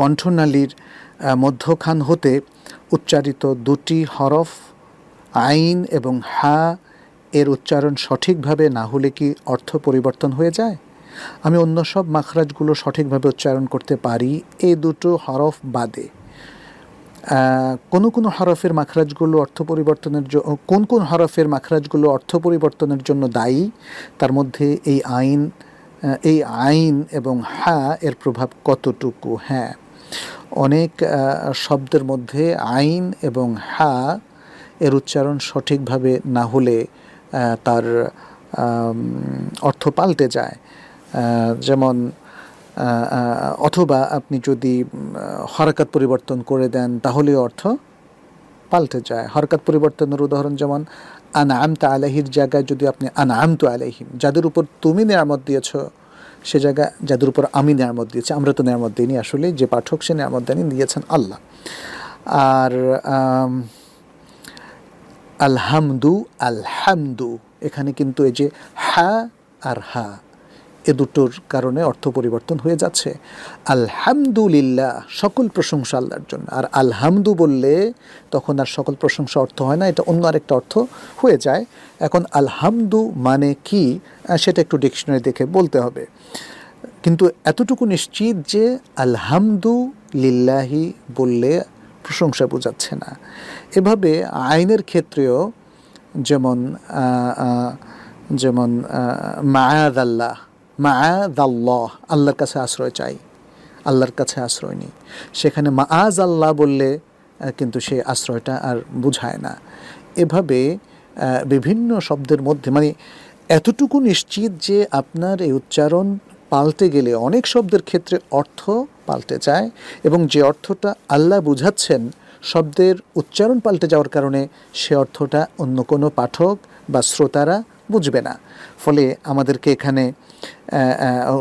কণ্ঠনালীর মধ্যখান হতে উচ্চারিত দুটি হরফ আইন এবং হা এর উচ্চারণ সঠিকভাবে না হলে কি অর্থ পরিবর্তন হয়ে যায় আমি অন্য সব মাখরাজগুলো সঠিকভাবে উচ্চারণ করতে পারি এই দুটো হরফ বাদে কোন কোন হরফের মাখরাজগুলো অর্থ পরিবর্তনের কোন কোন হরফের মাখরাজগুলো অর্থ পরিবর্তনের জন্য দায়ী তার মধ্যে এই আইন এই আইন এবং হা এর প্রভাব কতটুকু হ্যাঁ অনেক শব্দের মধ্যে আইন এবং হা এর উচ্চারণ সঠিকভাবে না হলে তার অর্থ পাল্টে যায় যেমন অথবা আপনি যদি হরকাত পরিবর্তন করে দেন তাহলে অর্থ পাল্টে যায় হরকাত পরিবর্তনের উদাহরণ যেমন আমতা আলাহির জায়গায় যদি আপনি আনামতু আলহিম যাদের উপর তুমি নিরামত দিয়েছ সে জায়গা যাদের উপর আমি নেয়ামত দিয়েছি আমরা তো নেয়ামত দিইনি আসলে যে পাঠক সে নেয়ামত দেনি দিয়েছেন আল্লাহ আর আলহামদু আলহামদু এখানে কিন্তু এই যে হা আর হা এ দুটোর কারণে অর্থ পরিবর্তন হয়ে যাচ্ছে আলহামদুলিল্লাহ সকল প্রশংসা আল্লাহর জন্য আর আলহামদু বললে তখন আর সকল প্রশংসা অর্থ হয় না এটা অন্য আরেকটা অর্থ হয়ে যায় এখন আলহামদু মানে কি সেটা একটু ডিকশনারি দেখে বলতে হবে কিন্তু এতটুকু নিশ্চিত যে আলহামদু লিল্লাহি বললে প্রশংসা বোঝাচ্ছে না এভাবে আইনের ক্ষেত্রেও যেমন যেমন মায়াদ আল্লাহ মা আল্লাহ আল্লাহর কাছে আশ্রয় চাই আল্লাহর কাছে আশ্রয় নিই সেখানে মা আজ আল্লাহ বললে কিন্তু সে আশ্রয়টা আর বুঝায় না এভাবে বিভিন্ন শব্দের মধ্যে মানে এতটুকু নিশ্চিত যে আপনার এই উচ্চারণ পাল্টে গেলে অনেক শব্দের ক্ষেত্রে অর্থ পাল্টে যায় এবং যে অর্থটা আল্লাহ বুঝাচ্ছেন শব্দের উচ্চারণ পাল্টে যাওয়ার কারণে সে অর্থটা অন্য কোনো পাঠক বা শ্রোতারা বুঝবে না ফলে আমাদেরকে এখানে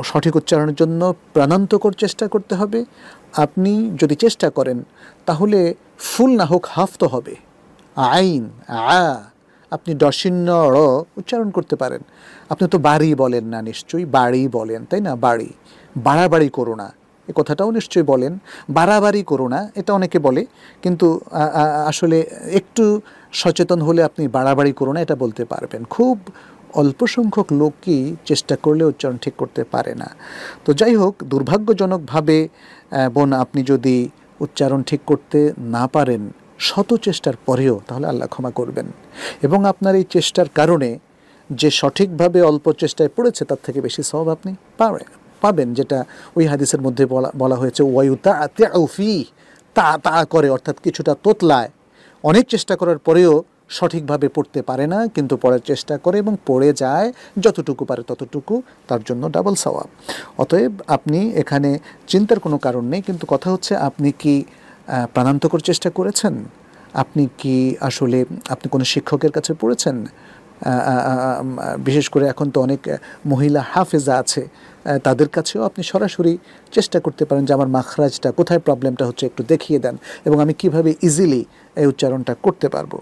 সঠিক উচ্চারণের জন্য প্রাণান্তকর চেষ্টা করতে হবে আপনি যদি চেষ্টা করেন তাহলে ফুল না হোক হাফ তো হবে আইন আ আপনি ডসিন্ন র উচ্চারণ করতে পারেন আপনি তো বাড়ি বলেন না নিশ্চয়ই বাড়ি বলেন তাই না বাড়ি বাড়াবাড়ি করো না এ কথাটাও নিশ্চয়ই বলেন বাড়াবাড়ি করো না এটা অনেকে বলে কিন্তু আসলে একটু সচেতন হলে আপনি বাড়াবাড়ি করো না এটা বলতে পারবেন খুব অল্প সংখ্যক লোকই চেষ্টা করলে উচ্চারণ ঠিক করতে পারে না তো যাই হোক দুর্ভাগ্যজনকভাবে বোন আপনি যদি উচ্চারণ ঠিক করতে না পারেন শত চেষ্টার পরেও তাহলে আল্লাহ ক্ষমা করবেন এবং আপনার এই চেষ্টার কারণে যে সঠিকভাবে অল্প চেষ্টায় পড়েছে তার থেকে বেশি স্বভাব আপনি পাবেন পাবেন যেটা ওই হাদিসের মধ্যে বলা বলা হয়েছে ওয়ায়ুতা তা আউফি তা তা করে অর্থাৎ কিছুটা তোতলায় অনেক চেষ্টা করার পরেও সঠিকভাবে পড়তে পারে না কিন্তু পড়ার চেষ্টা করে এবং পড়ে যায় যতটুকু পারে ততটুকু তার জন্য ডাবল সওয়াব অতএব আপনি এখানে চিন্তার কোনো কারণ নেই কিন্তু কথা হচ্ছে আপনি কি প্রাণান্তকর চেষ্টা করেছেন আপনি কি আসলে আপনি কোনো শিক্ষকের কাছে পড়েছেন বিশেষ করে এখন তো অনেক মহিলা হাফেজা আছে তাদের কাছেও আপনি সরাসরি চেষ্টা করতে পারেন যে আমার মাখরাজটা কোথায় প্রবলেমটা হচ্ছে একটু দেখিয়ে দেন এবং আমি কিভাবে ইজিলি এই উচ্চারণটা করতে পারবো